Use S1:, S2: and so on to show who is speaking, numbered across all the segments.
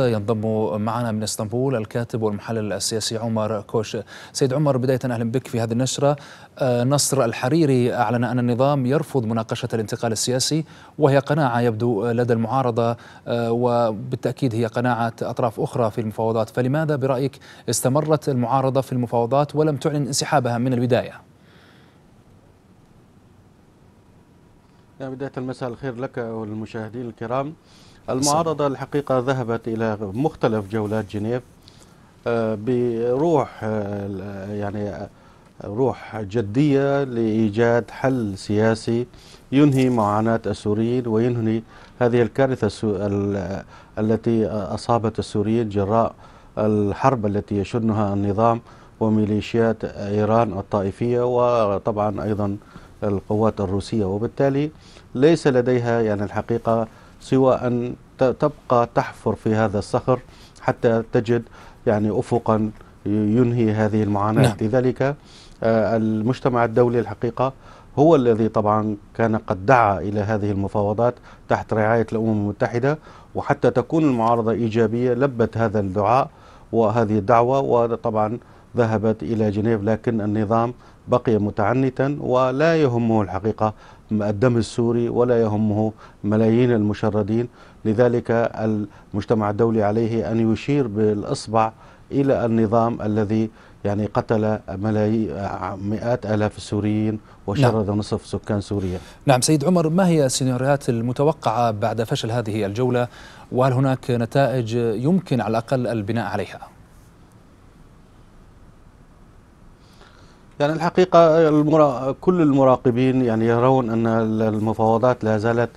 S1: ينضم معنا من اسطنبول الكاتب والمحلل السياسي عمر كوش سيد عمر بداية أهلا بك في هذه النشرة آه، نصر الحريري أعلن أن النظام يرفض مناقشة الانتقال السياسي وهي قناعة يبدو لدى المعارضة آه، وبالتأكيد هي قناعة أطراف أخرى في المفاوضات فلماذا برأيك استمرت المعارضة في المفاوضات ولم تعلن انسحابها من البداية؟
S2: بداية المساء الخير لك والمشاهدين الكرام المعارضة الحقيقة ذهبت إلى مختلف جولات جنيف آه، بروح آه، يعني آه، روح جدية لإيجاد حل سياسي ينهي معاناة السوريين وينهي هذه الكارثة التي أصابت السوريين جراء الحرب التي يشنها النظام وميليشيات إيران الطائفية وطبعا أيضا القوات الروسية وبالتالي ليس لديها يعني الحقيقة سوى أن تبقى تحفر في هذا الصخر حتى تجد يعني أفقا ينهي هذه المعاناة نعم. لذلك آه، المجتمع الدولي الحقيقة هو الذي طبعا كان قد دعا إلى هذه المفاوضات تحت رعاية الأمم المتحدة وحتى تكون المعارضة إيجابية لبت هذا الدعاء وهذه الدعوة وطبعا ذهبت إلى جنيف لكن النظام بقي متعنتا ولا يهمه الحقيقة الدم السوري ولا يهمه ملايين المشردين لذلك المجتمع الدولي عليه أن يشير بالإصبع إلى النظام الذي يعني قتل
S1: ملايين
S2: مئات آلاف السوريين وشرد نعم. نصف سكان سوريا
S1: نعم سيد عمر ما هي السيناريوهات المتوقعة بعد فشل هذه الجولة وهل هناك نتائج يمكن على الأقل البناء عليها؟
S2: يعني الحقيقة المرا... كل المراقبين يعني يرون أن المفاوضات لا زالت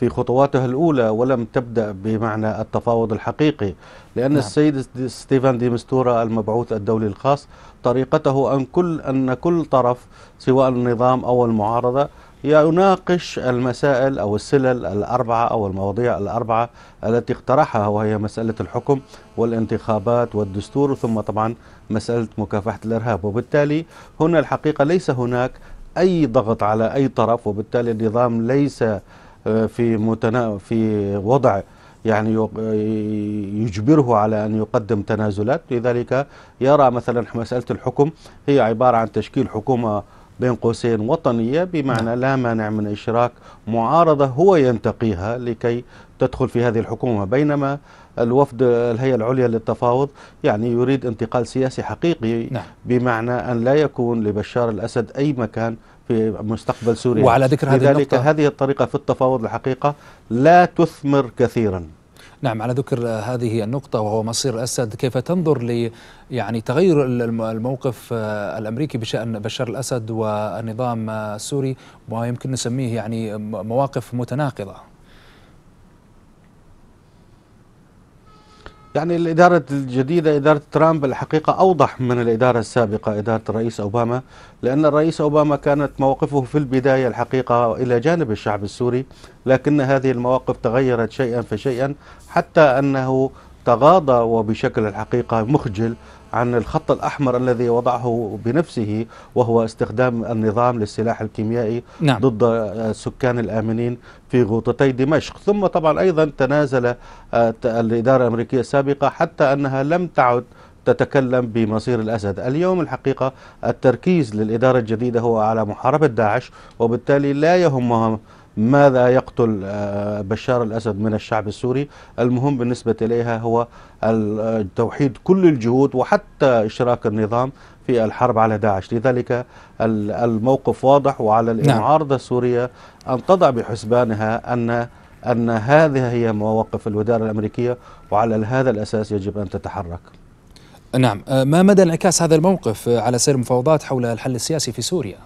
S2: في خطواتها الأولى ولم تبدأ بمعنى التفاوض الحقيقي لأن نعم. السيد ستيفان دي مستورا المبعوث الدولي الخاص طريقته أن كل أن كل طرف سواء النظام أو المعارضة يناقش المسائل أو السلل الأربعة أو المواضيع الأربعة التي اقترحها وهي مسألة الحكم والانتخابات والدستور ثم طبعا مسألة مكافحة الإرهاب وبالتالي هنا الحقيقة ليس هناك أي ضغط على أي طرف وبالتالي النظام ليس آه، في متنا في وضع يعني يجبره على أن يقدم تنازلات لذلك يرى مثلا مسألة الحكم هي عبارة عن تشكيل حكومة بين قوسين وطنية بمعنى نعم. لا مانع من إشراك معارضة هو ينتقيها لكي تدخل في هذه الحكومة بينما الوفد الهيئة العليا للتفاوض يعني يريد انتقال سياسي حقيقي نعم. بمعنى أن لا يكون لبشار الأسد أي مكان في مستقبل سوريا وعلى ذكر هذه لذلك هذه الطريقة في التفاوض الحقيقة لا تثمر كثيرا
S1: نعم على ذكر هذه النقطة وهو مصير الأسد كيف تنظر ل يعني تغير الموقف آه، الأمريكي بشأن بشار الأسد والنظام آه، السوري ويمكن نسميه يعني مواقف متناقضة
S2: يعني الإدارة الجديدة إدارة ترامب الحقيقة أوضح من الإدارة السابقة إدارة الرئيس أوباما لأن الرئيس أوباما كانت مواقفه في البداية الحقيقة إلى جانب الشعب السوري لكن هذه المواقف تغيرت شيئا فشيئا حتى أنه تغاضى وبشكل الحقيقة مخجل عن الخط الأحمر الذي وضعه بنفسه وهو استخدام النظام للسلاح الكيميائي نعم. ضد السكان الآمنين في غوطتي دمشق ثم طبعا أيضا تنازل آه، الإدارة الأمريكية السابقة حتى أنها لم تعد تتكلم بمصير الأسد اليوم الحقيقة التركيز للإدارة الجديدة هو على محاربة داعش وبالتالي لا يهمهم ماذا يقتل آه، بشار الأسد من الشعب السوري المهم بالنسبة إليها هو توحيد كل الجهود وحتى إشراك النظام في الحرب على داعش لذلك الموقف واضح وعلى نعم. المعارضة السورية أن تضع بحسبانها أن أن هذه هي مواقف الوزارة الأمريكية وعلى هذا
S1: الأساس يجب أن تتحرك نعم آه، ما مدى انعكاس هذا الموقف آه، على سير المفاوضات حول الحل السياسي في سوريا؟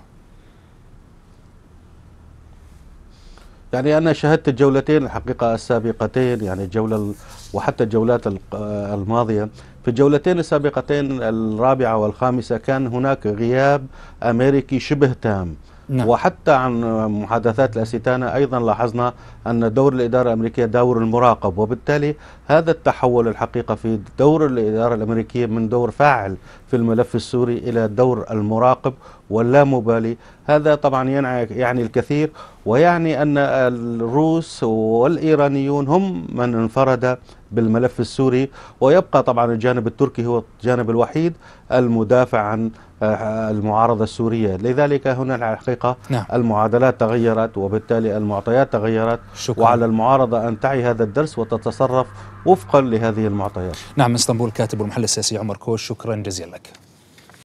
S2: يعني أنا شاهدت الجولتين الحقيقة السابقتين يعني الجولة وحتى الجولات الماضية في الجولتين السابقتين الرابعة والخامسة كان هناك غياب أمريكي شبه تام نعم. وحتى عن محادثات الأستانة أيضا لاحظنا أن دور الإدارة الأمريكية دور المراقب وبالتالي هذا التحول الحقيقة في دور الإدارة الأمريكية من دور فاعل في الملف السوري إلى دور المراقب واللامبالي هذا طبعا يعني الكثير ويعني أن الروس والإيرانيون هم من انفرد بالملف السوري ويبقى طبعا الجانب التركي هو الجانب الوحيد المدافع عن المعارضة السورية لذلك هنا الحقيقة نعم. المعادلات تغيرت وبالتالي المعطيات تغيرت شكرا. وعلى المعارضة أن تعي هذا الدرس وتتصرف وفقا لهذه المعطيات
S1: نعم اسطنبول كاتب المحلل السياسي عمر كوش شكرا جزيلا لك